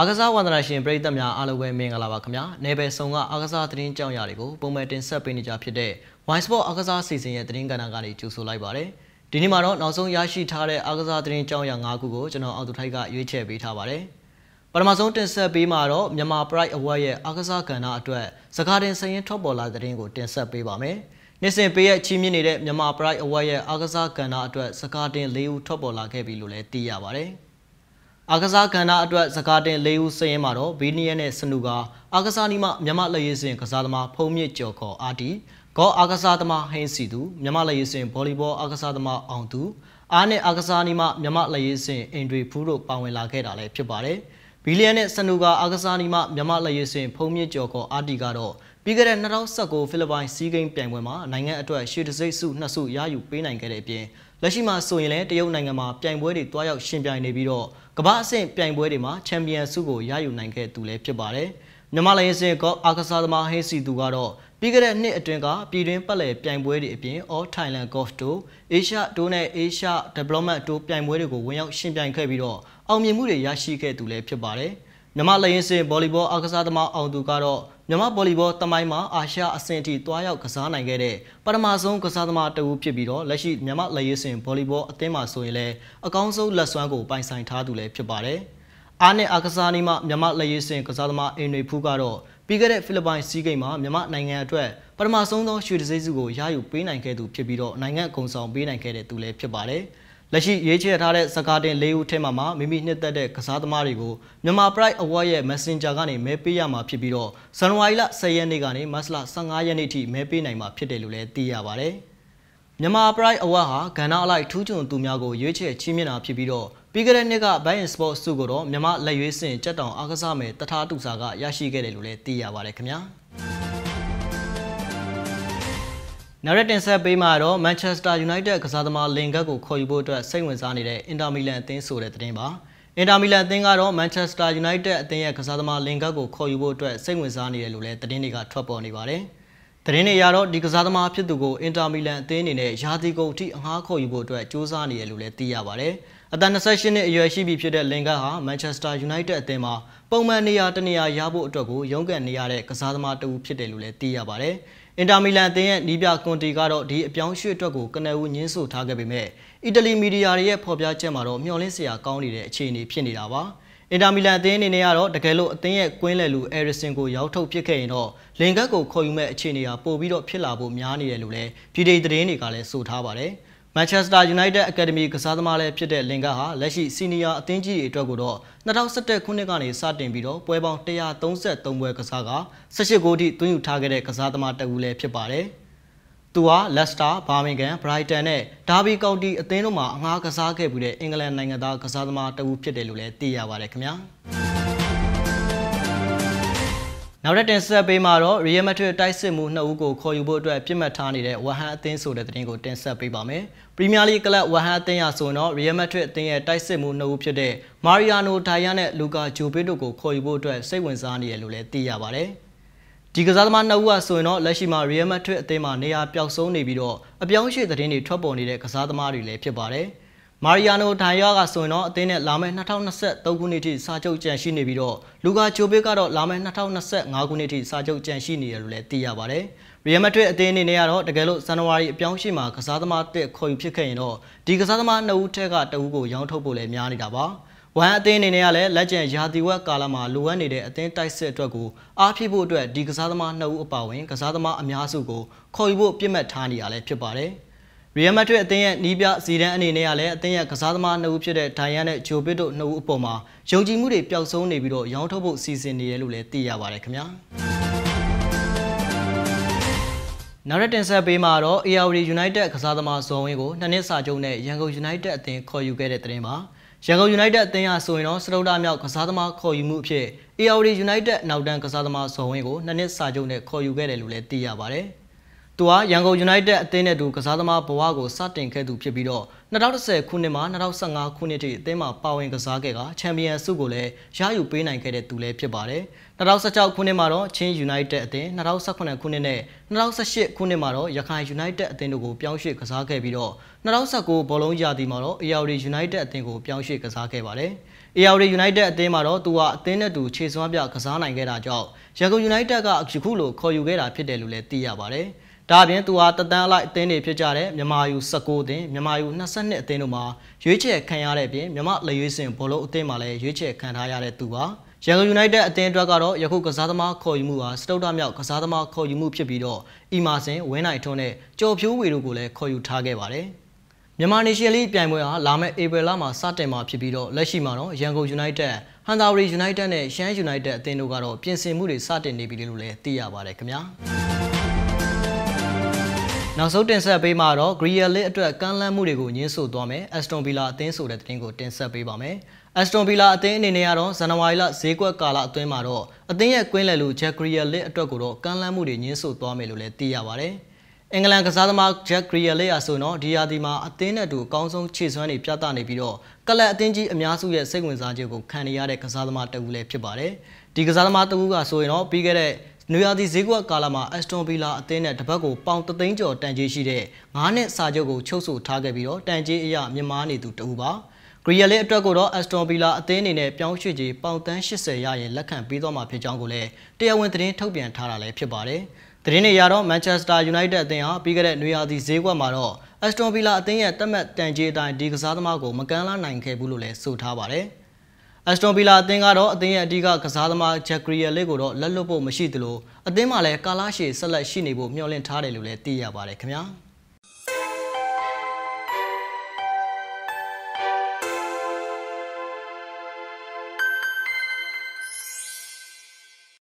အာကစားဝန္ဒနာရှင်ပရိသတ်များအားလုံးပဲမင်္ဂလာပါခင်ဗျာ။နေဘယ်ဆောင်ကအာကစားသတင်းကြောင်းရာတွေကိုပုံမှန်တင်ဆက်ပေးနေကြဖြစ်တဲ့ Wine Sport အာကစားစီစဉ်ရဲ့သတင်းကဏ္ဍကနေကြိုဆိုလိုက်ပါရစေ။ဒီနေ့မှာတော့နောက်ဆုံးရရှိထားတဲ့အာကစားသတင်းကြောင်းရာ၅ခုကိုကျွန်တော်အောက်တိုထိုက်ကရွေးချယ်ပေးထားပါရစေ။ပထမဆုံးတင်ဆက်ပေးမှာတော့မြန်မာ Pride Award ရဲ့အာကစားကဏ္ဍအတွက်စကားတင်ဆိုင်ရင်ထွက်ပေါ်လာတဲ့သတင်းကိုတင်ဆက်ပေးပါမယ်။နေ့စဉ်ပေးရချီးမြှင့်နေတဲ့မြန်မာ Pride Award ရဲ့အာကစားကဏ္ဍအတွက်စကားတင်၄ဦးထွက်ပေါ်လာခဲ့ပြီလို့လည်းသိရပါဗျ။အာကစားကဏ္ဍအတွက်စကားတင်၄ဦးစရင်မှာတော့ဗီနီယန်နဲ့စနူကာအာကစားနီမမြမလက်ရေးစဉ်ကစားသမားဖုံမြင့်ကျော်ခေါ်အာတီဂေါ်အာကစားသမားဟင်းစီသူမြမလက်ရေးစဉ်ဗောလီဘောအာကစားသမားအောင်သူအားနဲ့အာကစားနီမမြမလက်ရေးစဉ်အင်ဒရီဖူးတို့ပါဝင်လာခဲ့တာလည်းဖြစ်ပါတယ်။ဗီလီယန်နဲ့စနူကာအာကစားနီမမြမလက်ရေးစဉ်ဖုံမြင့်ကျော်ခေါ်အာတီကတော့ပြီးခဲ့တဲ့2019ဖိလစ်ပိုင်စီးဂိမ်းပြိုင်ပွဲမှာနိုင်ငံအတွက်ရှေ့တစိမ့်စုနှစ်စုရယူပေးနိုင်ခဲ့တဲ့အပြင်လက်ရှိမှာဆိုရင်လည်းတရုတ်နိုင်ငံမှာပြိုင်ပွဲတွေတွားရောက်ရှင်ပြိုင်နေပြီးတော့ကမ္ဘာအဆင့်ပြိုင်ပွဲတွေမှာချန်ပီယံဆုကိုရယူနိုင်ခဲ့သူလည်းဖြစ်ပါတယ်။မြန်မာနိုင်ငံစင်ကောအာကစားသမားဟင်းစီသူကတော့ပြီးခဲ့တဲ့နှစ်အတွင်းကပြည်တွင်းပတ်လည်ပြိုင်ပွဲတွေအပြင် All Thailand Golf Tour, Asia Tour နဲ့ Asia Development Tour ပြိုင်ပွဲတွေကိုဝင်ရောက်ရှင်ပြိုင်ခဲ့ပြီးတော့အောင်မြင်မှုတွေရရှိခဲ့သူလည်းဖြစ်ပါတယ်။မြန်မာလရင်စင်ဗောလီဘောအားကစားသမားအောင်သူကတော့မြန်မာဗောလီဘောတမိုင်းမှာအာရှအဆင့်အထိတွားရောက်ကစားနိုင်ခဲ့တဲ့ပထမဆုံးကစားသမားတဦးဖြစ်ပြီးတော့လက်ရှိမြန်မာလရင်စင်ဗောလီဘောအသင်းမှာဆိုရင်လည်းအကောင်းဆုံးလက်စွမ်းကိုပိုင်ဆိုင်ထားသူလည်းဖြစ်ပါတယ်။အားနဲ့အားကစားနည်းမှမြန်မာလရင်စင်ကစားသမားအင်တွေဖူးကတော့ပြီးခဲ့တဲ့ဖိလစ်ပိုင်စီးဂိမ်းမှာမြန်မာနိုင်ငံအတွက်ပထမဆုံးသောရွှေတစည်းစုကိုရယူပေးနိုင်ခဲ့သူဖြစ်ပြီးတော့နိုင်ငံကုံဆောင်ပေးနိုင်ခဲ့တဲ့သူလည်းဖြစ်ပါတယ်။လက်ရှိရေးချဲ့ထားတဲ့စကားတင်၄ဦးထဲမှာမှမိမိနှစ်သက်တဲ့ကစားသမားတွေကိုမြန်မာ Pride Award ရဲ့ Messenger ကနေမဲပေးရမှာဖြစ်ပြီးတော့ဇန်နဝါရီလ10ရက်နေ့ကနေမတ်လ15ရက်နေ့ထိမဲပေးနိုင်မှာဖြစ်တယ်လို့လည်းသိရပါဗျ။မြန်မာ Pride Award ဟာကဏ္ဍအလိုက်ထူးချွန်သူများကိုရွေးချယ်ချီးမြှင့်တာဖြစ်ပြီးတော့ပြီးခဲ့တဲ့နှစ်က Bain Sports စုကိုတော့မြန်မာလက်ရွေးစင်ကြက်တောင်အားကစားမယ်တထားတူစာကရရှိခဲ့တယ်လို့လည်းသိရပါဗျခင်ဗျာ။နောက်ရက်တင်ဆက်ပေးမှာတော့ Manchester United ကစားသမားလင်ကတ်ကိုခေါ်ယူဖို့အတွက်စိတ်ဝင်စားနေတဲ့အင်တာမီလန်အသင်းဆိုတဲ့သတင်းပါအင်တာမီလန်အသင်းကတော့ Manchester United အသင်းရဲ့ကစားသမားလင်ကတ်ကိုခေါ်ယူဖို့အတွက်စိတ်ဝင်စားနေတယ်လို့လည်းသတင်းတွေကထွက်ပေါ်နေပါတယ်သတင်းတွေအရတော့ဒီကစားသမားဖြစ်သူကိုအင်တာမီလန်အသင်းအနေနဲ့ရာသီကုန်အထိအငှားခေါ်ယူဖို့အတွက်ကြိုးစားနေရလို့လည်းသိရပါဗျ။အသက်28နှစ်အရွယ်ရှိပြီဖြစ်တဲ့လင်ကတ်ဟာမန်ချက်စတာယူနိုက်တက်အသင်းမှာပုံမှန်နေရာတနေရာရဖို့အတွက်ကိုရုန်းကန်နေရတဲ့ကစားသမားတစ်ဦးဖြစ်တယ်လို့လည်းသိရပါဗျ။အင်တာမီလန်အသင်းရဲ့နီးပြကွန်တီကတော့ဒီအပြောင်းရွှေ့အတွက်ကိုကနဦးညင်းဆိုထားခဲ့ပေမဲ့အီတလီမီဒီယာတွေရဲ့ဖော်ပြချက်မှာတော့မျှော်လင့်စရာကောင်းနေတဲ့အခြေအနေဖြစ်နေတာပါ။အင်တာမီလန်အသင်းအနေနဲ့ကတော့တကယ်လို့အသင်းရဲ့ကွင်းလယ်လူအဲရီဆင်ကိုရောက်ထုတ်ပစ်ခဲ့ရင်တော့လင်ကတ်ကိုခေါ်ယူမဲ့အခြေအနေဟာပိုပြီးတော့ဖြစ်လာဖို့များနေတယ်လို့လည်းပြည်ထောင်သတင်းတွေကလည်းဆိုထားပါတယ်။မန်ချက်စတာယူနိုက်တက်အကယ်ဒမီကစားသမားလည်းဖြစ်တဲ့လင်ကာဟာလက်ရှိစီနီယာအသင်းကြီးတွေအတွက်ကိုတော့2017ခုနှစ်ကနေစတင်ပြီးတော့ပွဲပေါင်း133ပွဲကစားက18ဂိုးထိသွင်းယူထားခဲ့တဲ့ကစားသမားတစ်ဦးလည်းဖြစ်ပါတယ်။သူဟာလက်စတာ၊ဘာမင်ဂန်၊ဘရိုက်တန်နဲ့ဒါဘီကောင်တီအသင်းတို့မှာအငှားကစားခဲ့ပြီးတဲ့အင်္ဂလန်နိုင်ငံသားကစားသမားတစ်ဦးဖြစ်တယ်လို့လည်းသိရပါတယ်ခင်ဗျာ။နောက်ထပ်တင်ဆက်ပေးမှာတော့ Real Madrid တိုက်စစ်မှု2ဦးကိုခေါ်ယူဖို့အတွက်ပြစ်မှတ်ထားနေတဲ့ဝဟန်အသင်းဆိုတဲ့တင်ကိုတင်ဆက်ပေးပါမယ်။ Premier League ကလပ်ဝဟန်အသင်းရာဆိုတော့ Real Madrid အသင်းရဲ့တိုက်စစ်မှု2ဦးဖြစ်တဲ့ Mariano Diaz နဲ့ Luka Jovic တို့ကိုခေါ်ယူဖို့အတွက်စိတ်ဝင်စားနေတယ်လို့လည်းသိရပါဗျ။ဒီကစားသမားနှစ်ဦးကဆိုရင်တော့လက်ရှိမှာ Real Madrid အသင်းမှာနေရာပျောက်ဆုံးနေပြီးတော့အပြောင်းအရွှေ့သတင်းတွေထွက်ပေါ်နေတဲ့ကစားသမားတွေလည်းဖြစ်ပါတယ်။မာရီယာနိုဒန်ယောကဆိုရင်တော့အသင်းနဲ့လာမယ့်2023ခုနှစ်ထိစာချုပ်ကြန့်ရှိနေပြီးတော့လူကာဂျိုဘစ်ကတော့လာမယ့်2025ခုနှစ်ထိစာချုပ်ကြန့်ရှိနေတယ်လို့လည်းသိရပါဗျ။ရီယယ်မက်ဒရစ်အသင်းအနေနဲ့ကတော့တကယ်လို့ဇန်နဝါရီအပြောင်းရှိမှာကစားသမားတစ်ခေါ်ယူဖြစ်ခဲ့ရင်တော့ဒီကစားသမားနှစ်ဦးထက်ကတဦးကိုရောင်းထုတ်ဖို့လည်းများနေတာပါ။ဝမ်အသင်းအနေနဲ့ကလည်းလက်ကျန်ရာသီဝက်ကာလမှာလိုအပ်နေတဲ့အသင်းတိုက်စစ်အတွက်ကိုအားဖြည့်ဖို့အတွက်ဒီကစားသမားနှစ်ဦးအပါအဝင်ကစားသမားအများစုကိုခေါ်ယူဖို့ပြစ်မှတ်ထားနေရလည်းဖြစ်ပါတယ်။ရီယယ်မက်ဒရစ်အသင်းရဲ့နီးပြဇီဒန်အနေနဲ့ကလည်းအသင်းရဲ့ကစားသမားနှစ်ဦးဖြစ်တဲ့ဒိုင်ယန်နဲ့ဂျိုပစ်တို့နှစ်ဦးအပေါ်မှာယုံကြည်မှုတွေပျောက်ဆုံးနေပြီးတော့ရောင်းထုတ်ဖို့စီစဉ်နေတယ်လို့လည်းသိရပါတယ်ခင်ဗျာ။နောက်ရက်တင်ဆက်ပေးမှာတော့ ARD United ကစားသမားဇော်ဝင်းကိုနှစ်နှစ်စာချုပ်နဲ့ရန်ကုန် United အသင်းခေါ်ယူခဲ့တဲ့သတင်းပါရန်ကုန် United အသင်းဟာဆိုရင်တော့စတုဒ္ဒမြောက်ကစားသမားခေါ်ယူမှုအဖြစ် ARD United နောက်တန်းကစားသမားဇော်ဝင်းကိုနှစ်နှစ်စာချုပ်နဲ့ခေါ်ယူခဲ့တယ်လို့လည်းသိရပါတယ်သူဟာရန်ကုန် United အသင်းနဲ့တူကစားသမားဘဝကိုစတင်ခဲ့သူဖြစ်ပြီးတော့2010ခုနှစ်မှ2015ခုနှစ်ထိအသင်းမှာပါဝင်ကစားခဲ့ကချန်ပီယံဆုကိုလည်းရယူပေးနိုင်ခဲ့တဲ့သူလည်းဖြစ်ပါတယ်။2016ခုနှစ်မှာတော့ချင်း United အသင်း2018ခုနှစ်နဲ့2018ခုနှစ်မှာတော့ရခိုင် United အသင်းတို့ကိုပြောင်းရွှေ့ကစားခဲ့ပြီးတော့2019ဘောလုံးရာသီမှာတော့ AR United အသင်းကိုပြောင်းရွှေ့ကစားခဲ့ပါတယ်။ AR United အသင်းမှာတော့သူဟာအသင်းနဲ့တူခြေစွမ်းပြကစားနိုင်ခဲ့တာကြောင့်ရန်ကုန် United ကအခုလိုခေါ်ယူခဲ့တာဖြစ်တယ်လို့လည်းသိရပါတယ်။ဒါအပြင်သူဟာတတန်းအလိုက်အသင်းတွေဖြစ်ကြတဲ့မြန်မာယူ19အသင်းမြန်မာယူ22အသင်းတို့မှာရွေးချယ်ခံရတဲ့အပြင်မြန်မာလက်ရွေးစင်ဘောလုံးအသင်းမှာလည်းရွေးချယ်ခံထားရတဲ့သူပါရန်ကုန်ယူနိုက်တက်အသင်းအတွက်ကတော့ယခုကစားသမားခေါ်ယူမှုဟာစတုတ္ထမြောက်ကစားသမားခေါ်ယူမှုဖြစ်ပြီးတော့အီမာစင်ဝင်းနိုင်ထွန်းနဲ့ကြော်ဖြိုးဝေတို့ကိုလည်းခေါ်ယူထားခဲ့ပါတယ်မြန်မာနေရှင်လိပြိုင်ပွဲဟာလာမယ့်ဧပြီလမှာစတင်မှာဖြစ်ပြီးတော့လက်ရှိမှာတော့ရန်ကုန်ယူနိုက်တက်ဟန်သာဝရီယူနိုက်တက်နဲ့ရှမ်းယူနိုက်တက်အသင်းတို့ကတော့ပြင်ဆင်မှုတွေစတင်နေပြီလို့လည်းသိရပါတယ်ခင်ဗျာနောက်ဆုံးတင်ဆက်ပေးမှာတော့ Real League အတွက်ကမ်းလှမ်းမှုတွေကိုညှင်းဆို့သွားမယ် Aston Villa အသင်းဆိုတဲ့သတင်းကိုတင်ဆက်ပေးပါမယ် Aston Villa အသင်းအနေနဲ့ကတော့ဇန်နဝါရီလဈေးကွက်ကာလအတွင်းမှာတော့အသင်းရဲ့ကွင်းလယ်လူ Jack Real League အတွက်ကိုတော့ကမ်းလှမ်းမှုတွေညှင်းဆို့သွားမယ်လို့လည်းသိရပါတယ်အင်္ဂလန်ကစားသမား Jack Grealish လေးအဆိုတော့ဒီရာသီမှာအသင်းနဲ့အတူအကောင်းဆုံးခြေစွမ်းတွေပြသနေပြီးတော့ကလပ်အသင်းကြီးအများစုရဲ့စိတ်ဝင်စားခြင်းကိုခံနေရတဲ့ကစားသမားတဦးလည်းဖြစ်ပါတယ်။ဒီကစားသမားတဦးကဆိုရင်တော့ပြီးခဲ့တဲ့နွေရာသီဈေးကွက်ကာလမှာ Aston Villa အသင်းနဲ့တပတ်ကိုပေါင်တသိန်းကျော်တန်ကြေးရှိတဲ့9နှစ်စာချုပ်ကိုချုပ်ဆိုထားခဲ့ပြီးတော့တန်ကြေးအရမြန်မာနေသူတဦးပါဂရီယယ်လေးအတွက်ကိုတော့ Aston Villa အသင်းအနေနဲ့ပြောင်းရွှေ့ကြေးပေါင်တန်း80ရရင်လက်ခံပေးသွားမှာဖြစ်ကြောင်းကိုလည်းတရားဝင်သတင်းထုတ်ပြန်ထားတာလည်းဖြစ်ပါတယ်သတင်းတွေရတော့ Manchester United အသင်းဟာပြီးခဲ့တဲ့နွေရာသီဈေးကွက်မှာတော့ Aston Villa အသင်းရဲ့တက်မှတ်တန်ကြေးအတိုင်းဒီကစားသမားကိုမကမ်းလာနိုင်ခဲ့ဘူးလို့လည်းဆိုထားပါတယ်။ Aston Villa အသင်းကတော့အသင်းရဲ့အဓိကကစားသမား Jack Grealish ကိုတော့လက်လွတ်ဖို့မရှိသလိုအသင်းမှာလည်းကာလာရှည်ဆက်လက်ရှိနေဖို့မျှော်လင့်ထားတယ်လို့လည်းသိရပါတယ်ခင်ဗျာ။